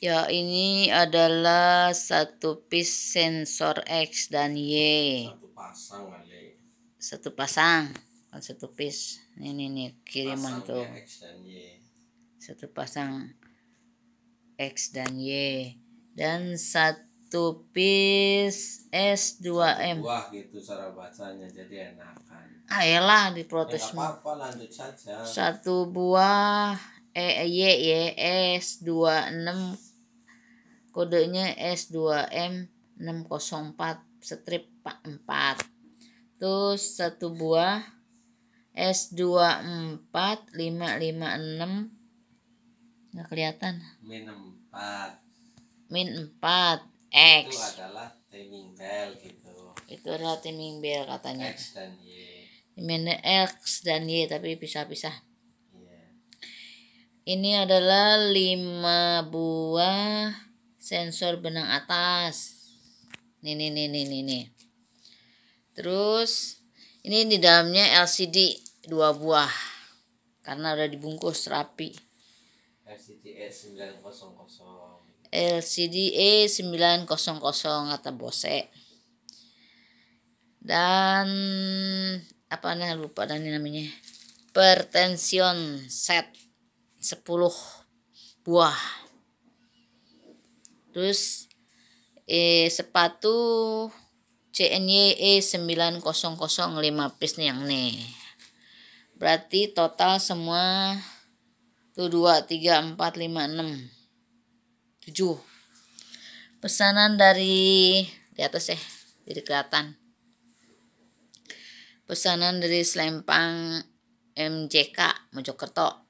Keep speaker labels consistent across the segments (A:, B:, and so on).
A: Ya, ini adalah satu piece sensor X dan Y. Satu pasang, Ale. Satu pasang, kan satu piece. Ini nih nih kiriman Pasangnya tuh. X dan y. Satu pasang X dan Y dan satu piece S2M. Wah, gitu cara bacanya jadi enakan. Ah, elah diprotes ya, apa, apa lanjut saja. Satu buah E e, Y Y S26 kodenya S2M604 strip 4 terus satu buah S24556 enggak kelihatan min 4 min 4 X itu adalah timing bell gitu itu adalah timing bell katanya X dan Y Dimana X dan Y tapi pisah-pisah yeah. ini adalah 5 buah sensor benang atas nih nih nih nih nih, nih. terus ini di dalamnya LCD dua buah karena udah dibungkus rapi LCD E900 LCD E900 kata bose dan apa nih lupa dan ini namanya pertension set 10 buah terus eh, sepatu CNYE 9005 piece nih yang nih berarti total semua tuh 2 3 4 5 6 7 pesanan dari di atas ya jadi kelihatan pesanan dari Slempang MJK Mojokerto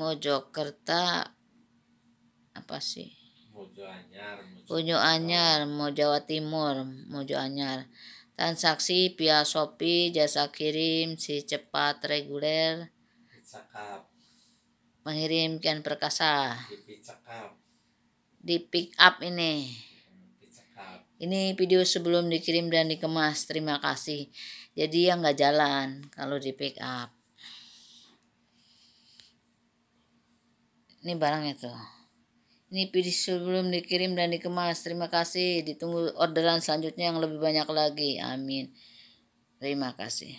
A: Mojokerta apa sih Mojo Anyar, Mojo, Jawa Timur, Mojo Anyar. Transaksi via Shopee, jasa kirim, si cepat reguler. Cakap. Mengirimkan perkasa. Di pick up ini. Ini video sebelum dikirim dan dikemas. Terima kasih. Jadi yang nggak jalan kalau di pick up. Ini barangnya tuh. Ini video sebelum dikirim dan dikemas. Terima kasih. Ditunggu orderan selanjutnya yang lebih banyak lagi. Amin. Terima kasih.